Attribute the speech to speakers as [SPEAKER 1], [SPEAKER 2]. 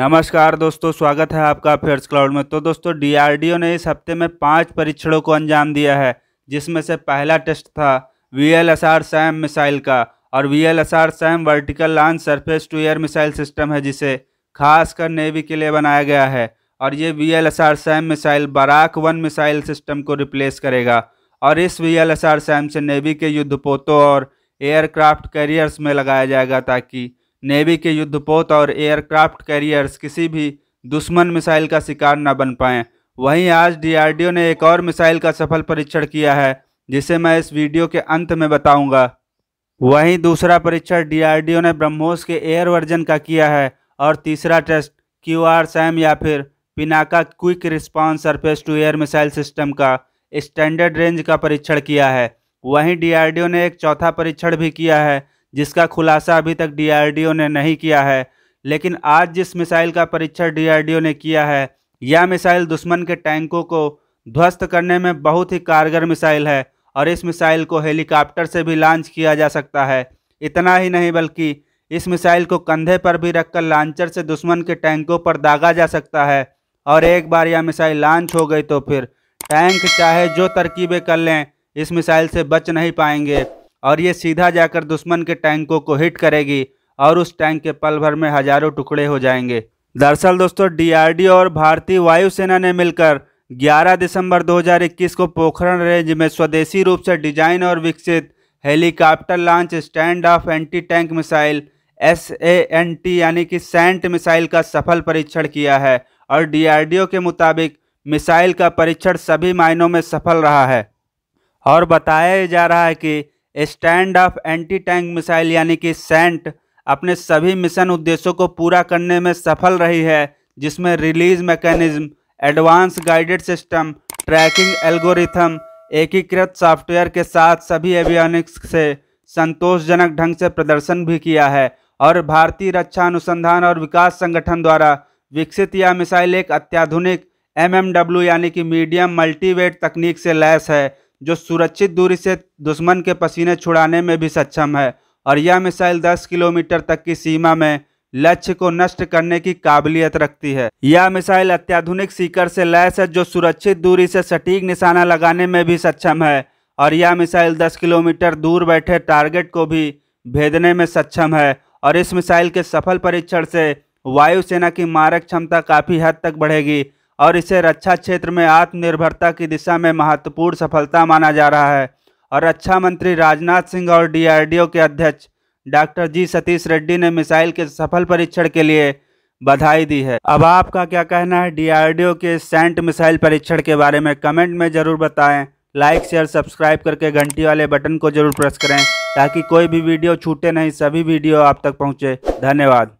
[SPEAKER 1] नमस्कार दोस्तों स्वागत है आपका अफेयर्स क्लाउड में तो दोस्तों डीआरडीओ ने इस हफ्ते में पांच परीक्षणों को अंजाम दिया है जिसमें से पहला टेस्ट था V L S R SAM missile का और V L S R SAM vertical launch surface to air missile system है जिसे खासकर नेवी के लिए बनाया गया है और ये V L S R SAM missile Barak one missile system को रिप्लेस करेगा और इस V L S R SAM से नेवी के युद्धपोतों और एयरक्राफ्ट कैरियर्स में लगाया जाएगा ताकि नेवी के युद्धपोत और एयरक्राफ्ट कैरियर्स किसी भी दुश्मन मिसाइल का शिकार न बन पाएँ वहीं आज डीआरडीओ ने एक और मिसाइल का सफल परीक्षण किया है जिसे मैं इस वीडियो के अंत में बताऊंगा वहीं दूसरा परीक्षण डीआरडीओ ने ब्रह्मोस के एयर वर्जन का किया है और तीसरा टेस्ट क्यू आर सैम या फिर Pinaka quick response surface to air missile system का स्टैंडर्ड रेंज का परीक्षण किया है वहीं डी ने एक चौथा परीक्षण भी किया है जिसका खुलासा अभी तक डीआरडीओ ने नहीं किया है लेकिन आज जिस मिसाइल का परीक्षण डीआरडीओ ने किया है यह मिसाइल दुश्मन के टैंकों को ध्वस्त करने में बहुत ही कारगर मिसाइल है और इस मिसाइल को हेलीकॉप्टर से भी लॉन्च किया जा सकता है इतना ही नहीं बल्कि इस मिसाइल को कंधे पर भी रखकर लॉन्चर से दुश्मन के टैंकों पर दागा जा सकता है और एक बार यह मिसाइल लॉन्च हो गई तो फिर टैंक चाहे जो तरकीबें कर लें इस मिसाइल से बच नहीं पाएंगे और ये सीधा जाकर दुश्मन के टैंकों को हिट करेगी और उस टैंक के पल भर में हजारों टुकड़े हो जाएंगे दरअसल दोस्तों डीआरडीओ और भारतीय वायुसेना ने मिलकर 11 दिसंबर 2021 को पोखरण रेंज में स्वदेशी रूप से डिजाइन और विकसित helicopter launch stand off anti tank missile S यानी कि सेंट मिसाइल का सफल परीक्षण किया है और डी के मुताबिक मिसाइल का परीक्षण सभी मायनों में सफल रहा है और बताया जा रहा है कि stand off anti tank missile यानी कि सेंट अपने सभी मिशन उद्देश्यों को पूरा करने में सफल रही है जिसमें release mechanism advance guided system tracking algorithm एकीकृत सॉफ्टवेयर के साथ सभी एवियोनिक्स से संतोषजनक ढंग से प्रदर्शन भी किया है और भारतीय रक्षा अनुसंधान और विकास संगठन द्वारा विकसित यह मिसाइल एक अत्याधुनिक एम यानी कि मीडियम मल्टीवेट तकनीक से लैस है जो सुरक्षित दूरी से दुश्मन के पसीने छुड़ाने में भी सक्षम है और यह मिसाइल 10 किलोमीटर तक की सीमा में लक्ष्य को नष्ट करने की काबिलियत रखती है यह मिसाइल अत्याधुनिक सीकर से लैस है जो सुरक्षित दूरी से सटीक निशाना लगाने में भी सक्षम है और यह मिसाइल 10 किलोमीटर दूर बैठे टारगेट को भी भेजने में सक्षम है और इस मिसाइल के सफल परीक्षण से वायुसेना की मारक क्षमता काफ़ी हद तक बढ़ेगी और इसे रक्षा क्षेत्र में आत्मनिर्भरता की दिशा में महत्वपूर्ण सफलता माना जा रहा है और रक्षा मंत्री राजनाथ सिंह और डीआरडीओ के अध्यक्ष डॉक्टर जी सतीश रेड्डी ने मिसाइल के सफल परीक्षण के लिए बधाई दी है अब आपका क्या कहना है डीआरडीओ के सेंट मिसाइल परीक्षण के बारे में कमेंट में ज़रूर बताएं लाइक शेयर सब्सक्राइब करके घंटी वाले बटन को जरूर प्रेस करें ताकि कोई भी वीडियो छूटे नहीं सभी वीडियो आप तक पहुँचे धन्यवाद